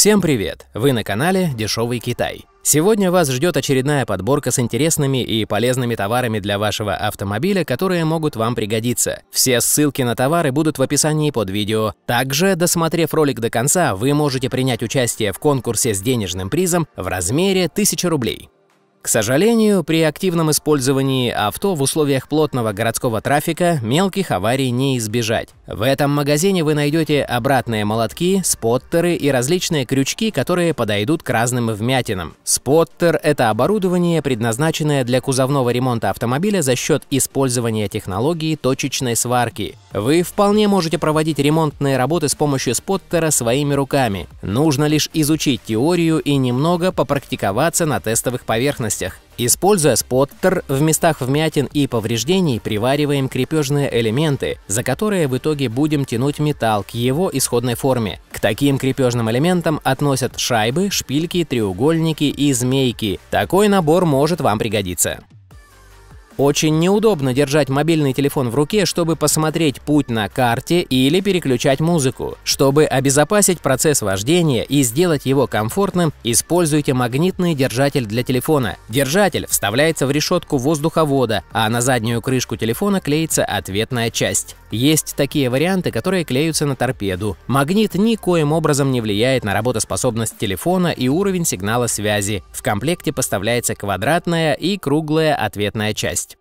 Всем привет! Вы на канале Дешевый Китай. Сегодня вас ждет очередная подборка с интересными и полезными товарами для вашего автомобиля, которые могут вам пригодиться. Все ссылки на товары будут в описании под видео. Также, досмотрев ролик до конца, вы можете принять участие в конкурсе с денежным призом в размере 1000 рублей. К сожалению, при активном использовании авто в условиях плотного городского трафика мелких аварий не избежать. В этом магазине вы найдете обратные молотки, споттеры и различные крючки, которые подойдут к разным вмятинам. Споттер – это оборудование, предназначенное для кузовного ремонта автомобиля за счет использования технологии точечной сварки. Вы вполне можете проводить ремонтные работы с помощью споттера своими руками. Нужно лишь изучить теорию и немного попрактиковаться на тестовых поверхностях поверхностях. Используя споттер, в местах вмятин и повреждений привариваем крепежные элементы, за которые в итоге будем тянуть металл к его исходной форме. К таким крепежным элементам относят шайбы, шпильки, треугольники и змейки. Такой набор может вам пригодиться. Очень неудобно держать мобильный телефон в руке, чтобы посмотреть путь на карте или переключать музыку. Чтобы обезопасить процесс вождения и сделать его комфортным, используйте магнитный держатель для телефона. Держатель вставляется в решетку воздуховода, а на заднюю крышку телефона клеится ответная часть. Есть такие варианты, которые клеются на торпеду. Магнит никоим образом не влияет на работоспособность телефона и уровень сигнала связи. В комплекте поставляется квадратная и круглая ответная часть.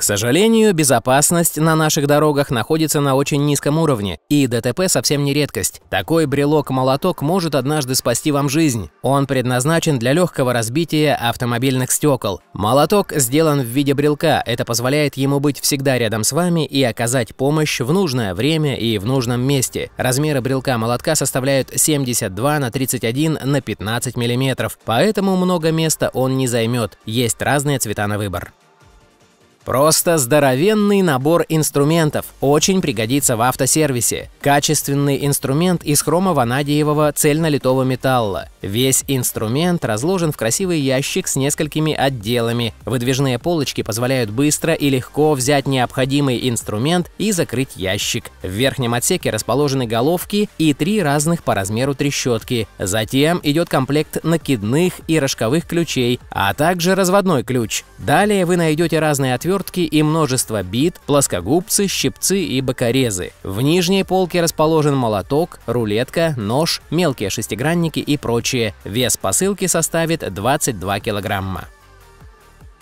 К сожалению, безопасность на наших дорогах находится на очень низком уровне, и ДТП совсем не редкость. Такой брелок-молоток может однажды спасти вам жизнь. Он предназначен для легкого разбития автомобильных стекол. Молоток сделан в виде брелка, это позволяет ему быть всегда рядом с вами и оказать помощь в нужное время и в нужном месте. Размеры брелка молотка составляют 72 на 31 на 15 мм, поэтому много места он не займет. Есть разные цвета на выбор. Просто здоровенный набор инструментов, очень пригодится в автосервисе. Качественный инструмент из хромованадиевого цельнолитого металла, Весь инструмент разложен в красивый ящик с несколькими отделами. Выдвижные полочки позволяют быстро и легко взять необходимый инструмент и закрыть ящик. В верхнем отсеке расположены головки и три разных по размеру трещотки. Затем идет комплект накидных и рожковых ключей, а также разводной ключ. Далее вы найдете разные отвертки и множество бит, плоскогубцы, щипцы и бокорезы. В нижней полке расположен молоток, рулетка, нож, мелкие шестигранники и прочее случае вес посылки составит 22 килограмма.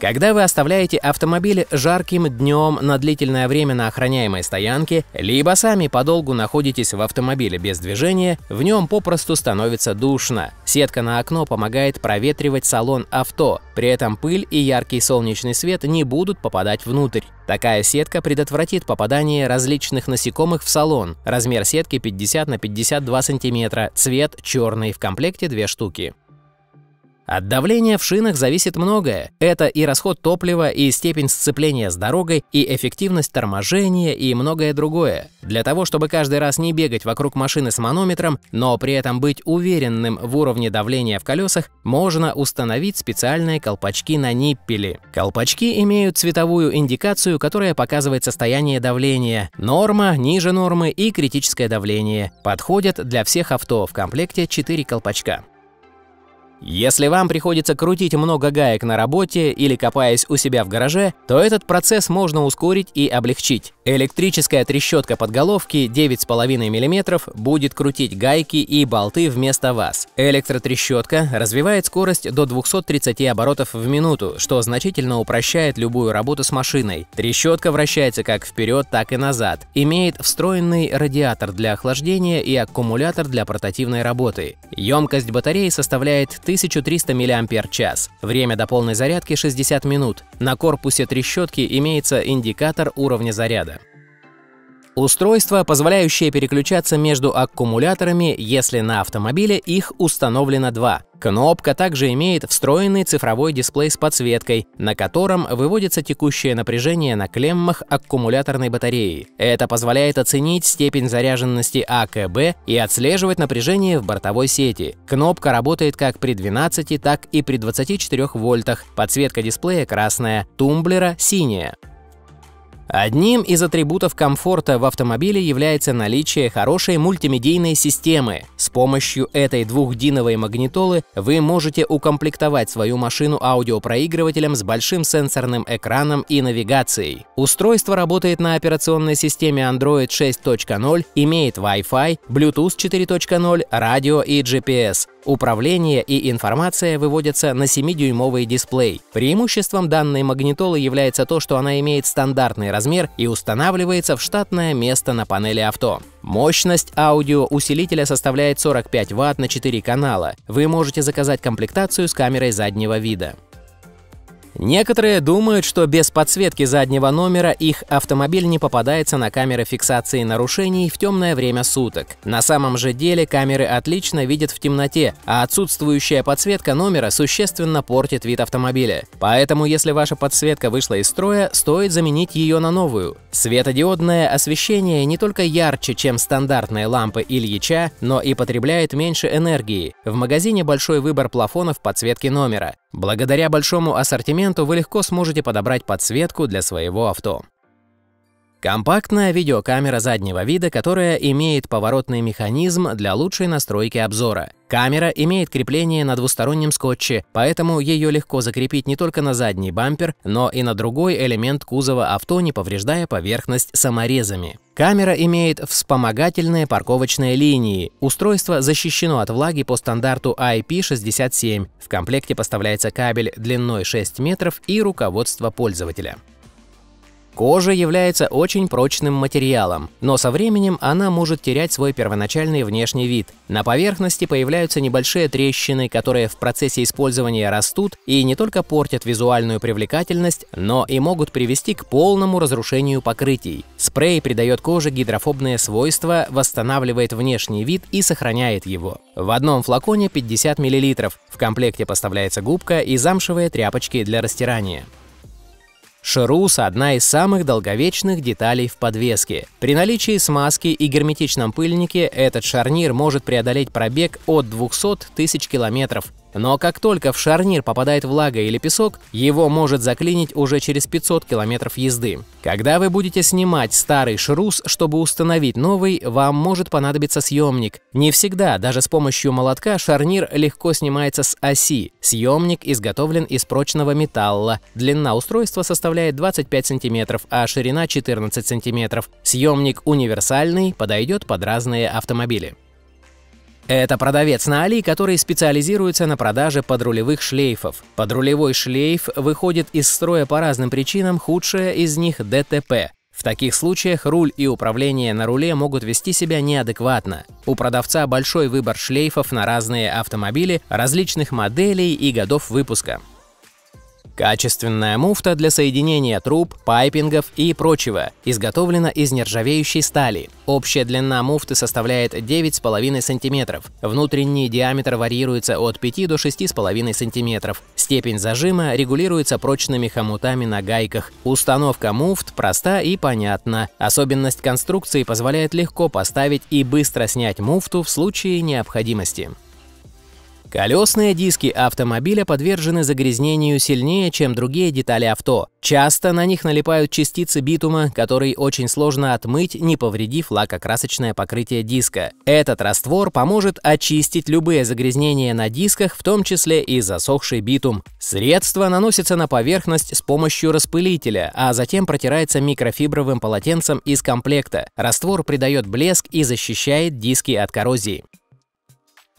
Когда вы оставляете автомобиль жарким днем на длительное время на охраняемой стоянке, либо сами подолгу находитесь в автомобиле без движения, в нем попросту становится душно. Сетка на окно помогает проветривать салон авто, при этом пыль и яркий солнечный свет не будут попадать внутрь. Такая сетка предотвратит попадание различных насекомых в салон. Размер сетки 50 на 52 сантиметра, цвет черный, в комплекте две штуки. От давления в шинах зависит многое. Это и расход топлива, и степень сцепления с дорогой, и эффективность торможения, и многое другое. Для того, чтобы каждый раз не бегать вокруг машины с манометром, но при этом быть уверенным в уровне давления в колесах, можно установить специальные колпачки на ниппели. Колпачки имеют цветовую индикацию, которая показывает состояние давления, норма, ниже нормы и критическое давление. Подходят для всех авто в комплекте 4 колпачка. Если вам приходится крутить много гаек на работе или копаясь у себя в гараже, то этот процесс можно ускорить и облегчить. Электрическая трещотка подголовки 9,5 мм будет крутить гайки и болты вместо вас. Электротрещотка развивает скорость до 230 оборотов в минуту, что значительно упрощает любую работу с машиной. Трещотка вращается как вперед, так и назад. Имеет встроенный радиатор для охлаждения и аккумулятор для портативной работы. Емкость батареи составляет 1300 мАч. Время до полной зарядки 60 минут. На корпусе трещотки имеется индикатор уровня заряда. Устройство, позволяющее переключаться между аккумуляторами, если на автомобиле их установлено два. Кнопка также имеет встроенный цифровой дисплей с подсветкой, на котором выводится текущее напряжение на клеммах аккумуляторной батареи. Это позволяет оценить степень заряженности АКБ и отслеживать напряжение в бортовой сети. Кнопка работает как при 12, так и при 24 вольтах, подсветка дисплея красная, тумблера синяя. Одним из атрибутов комфорта в автомобиле является наличие хорошей мультимедийной системы. С помощью этой двухдиновой магнитолы вы можете укомплектовать свою машину аудиопроигрывателем с большим сенсорным экраном и навигацией. Устройство работает на операционной системе Android 6.0, имеет Wi-Fi, Bluetooth 4.0, радио и GPS. Управление и информация выводятся на 7-дюймовый дисплей. Преимуществом данной магнитолы является то, что она имеет стандартный размер и устанавливается в штатное место на панели авто. Мощность аудиоусилителя составляет 45 Вт на 4 канала. Вы можете заказать комплектацию с камерой заднего вида. Некоторые думают, что без подсветки заднего номера их автомобиль не попадается на камеры фиксации нарушений в темное время суток. На самом же деле камеры отлично видят в темноте, а отсутствующая подсветка номера существенно портит вид автомобиля. Поэтому, если ваша подсветка вышла из строя, стоит заменить ее на новую. Светодиодное освещение не только ярче, чем стандартные лампы Ильича, но и потребляет меньше энергии. В магазине большой выбор плафонов подсветки номера. Благодаря большому ассортименту вы легко сможете подобрать подсветку для своего авто. Компактная видеокамера заднего вида, которая имеет поворотный механизм для лучшей настройки обзора. Камера имеет крепление на двустороннем скотче, поэтому ее легко закрепить не только на задний бампер, но и на другой элемент кузова авто, не повреждая поверхность саморезами. Камера имеет вспомогательные парковочные линии. Устройство защищено от влаги по стандарту IP67. В комплекте поставляется кабель длиной 6 метров и руководство пользователя. Кожа является очень прочным материалом, но со временем она может терять свой первоначальный внешний вид. На поверхности появляются небольшие трещины, которые в процессе использования растут и не только портят визуальную привлекательность, но и могут привести к полному разрушению покрытий. Спрей придает коже гидрофобные свойства, восстанавливает внешний вид и сохраняет его. В одном флаконе 50 мл. В комплекте поставляется губка и замшевые тряпочки для растирания. Шрус – одна из самых долговечных деталей в подвеске. При наличии смазки и герметичном пыльнике этот шарнир может преодолеть пробег от 200 тысяч километров но как только в шарнир попадает влага или песок, его может заклинить уже через 500 километров езды. Когда вы будете снимать старый шрус, чтобы установить новый, вам может понадобиться съемник. Не всегда, даже с помощью молотка, шарнир легко снимается с оси. Съемник изготовлен из прочного металла. Длина устройства составляет 25 см, а ширина 14 см. Съемник универсальный, подойдет под разные автомобили. Это продавец на Али, который специализируется на продаже подрулевых шлейфов. Подрулевой шлейф выходит из строя по разным причинам, худшая из них – ДТП. В таких случаях руль и управление на руле могут вести себя неадекватно. У продавца большой выбор шлейфов на разные автомобили различных моделей и годов выпуска. Качественная муфта для соединения труб, пайпингов и прочего изготовлена из нержавеющей стали. Общая длина муфты составляет 9,5 см. Внутренний диаметр варьируется от 5 до 6,5 см. Степень зажима регулируется прочными хомутами на гайках. Установка муфт проста и понятна. Особенность конструкции позволяет легко поставить и быстро снять муфту в случае необходимости. Колесные диски автомобиля подвержены загрязнению сильнее, чем другие детали авто. Часто на них налипают частицы битума, который очень сложно отмыть, не повредив лакокрасочное покрытие диска. Этот раствор поможет очистить любые загрязнения на дисках, в том числе и засохший битум. Средство наносится на поверхность с помощью распылителя, а затем протирается микрофибровым полотенцем из комплекта. Раствор придает блеск и защищает диски от коррозии.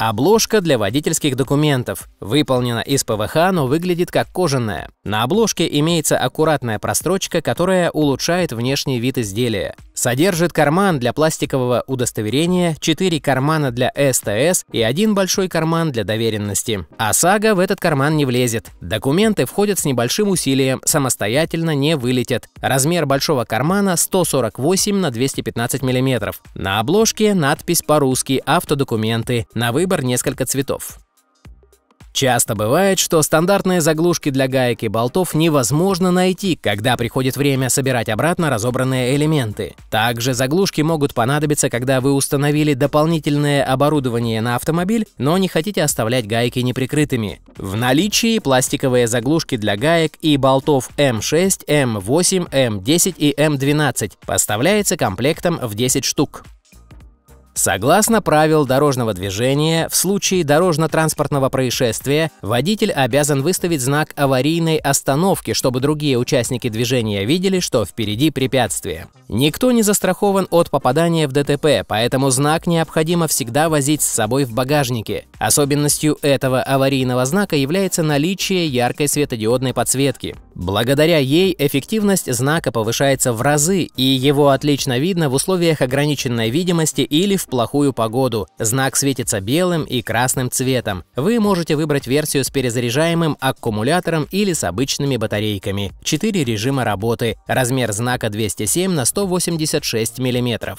Обложка для водительских документов. Выполнена из ПВХ, но выглядит как кожаная. На обложке имеется аккуратная прострочка, которая улучшает внешний вид изделия. Содержит карман для пластикового удостоверения, 4 кармана для СТС и один большой карман для доверенности. А сага в этот карман не влезет. Документы входят с небольшим усилием, самостоятельно не вылетят. Размер большого кармана 148 на 215 мм. На обложке надпись по-русски «Автодокументы». На выбор несколько цветов. Часто бывает, что стандартные заглушки для гаек и болтов невозможно найти, когда приходит время собирать обратно разобранные элементы. Также заглушки могут понадобиться, когда вы установили дополнительное оборудование на автомобиль, но не хотите оставлять гайки неприкрытыми. В наличии пластиковые заглушки для гаек и болтов М6, М8, М10 и М12. Поставляется комплектом в 10 штук. Согласно правил дорожного движения, в случае дорожно-транспортного происшествия водитель обязан выставить знак аварийной остановки, чтобы другие участники движения видели, что впереди препятствие. Никто не застрахован от попадания в ДТП, поэтому знак необходимо всегда возить с собой в багажнике. Особенностью этого аварийного знака является наличие яркой светодиодной подсветки. Благодаря ей эффективность знака повышается в разы, и его отлично видно в условиях ограниченной видимости или в плохую погоду. Знак светится белым и красным цветом. Вы можете выбрать версию с перезаряжаемым аккумулятором или с обычными батарейками. Четыре режима работы. Размер знака 207 на 186 мм.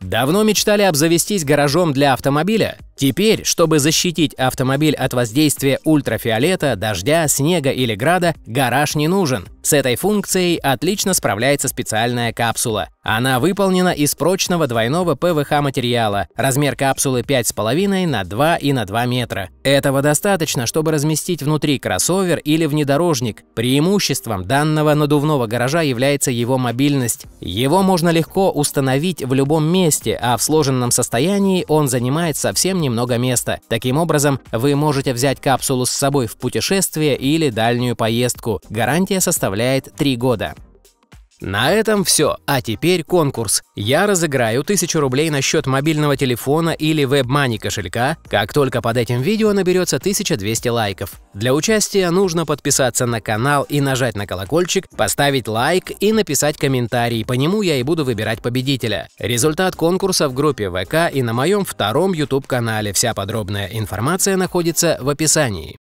Давно мечтали обзавестись гаражом для автомобиля? Теперь, чтобы защитить автомобиль от воздействия ультрафиолета, дождя, снега или града, гараж не нужен. С этой функцией отлично справляется специальная капсула. Она выполнена из прочного двойного ПВХ материала, размер капсулы 5,5 на 2 и на 2 метра. Этого достаточно, чтобы разместить внутри кроссовер или внедорожник. Преимуществом данного надувного гаража является его мобильность. Его можно легко установить в любом месте, а в сложенном состоянии он занимает совсем немного немного места. Таким образом, вы можете взять капсулу с собой в путешествие или дальнюю поездку. Гарантия составляет 3 года. На этом все. А теперь конкурс. Я разыграю 1000 рублей на счет мобильного телефона или WebMoney кошелька, как только под этим видео наберется 1200 лайков. Для участия нужно подписаться на канал и нажать на колокольчик, поставить лайк и написать комментарий. По нему я и буду выбирать победителя. Результат конкурса в группе ВК и на моем втором YouTube-канале. Вся подробная информация находится в описании.